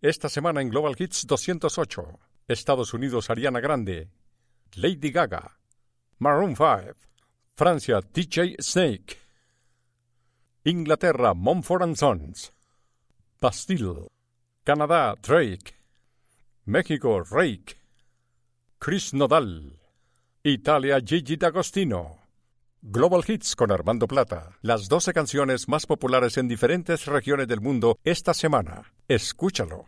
Esta semana en Global Hits 208, Estados Unidos Ariana Grande, Lady Gaga, Maroon 5, Francia DJ Snake, Inglaterra Mumford Sons, Bastille, Canadá Drake, México Rake, Chris Nodal, Italia Gigi D'Agostino. Global Hits con Armando Plata. Las 12 canciones más populares en diferentes regiones del mundo esta semana. Escúchalo.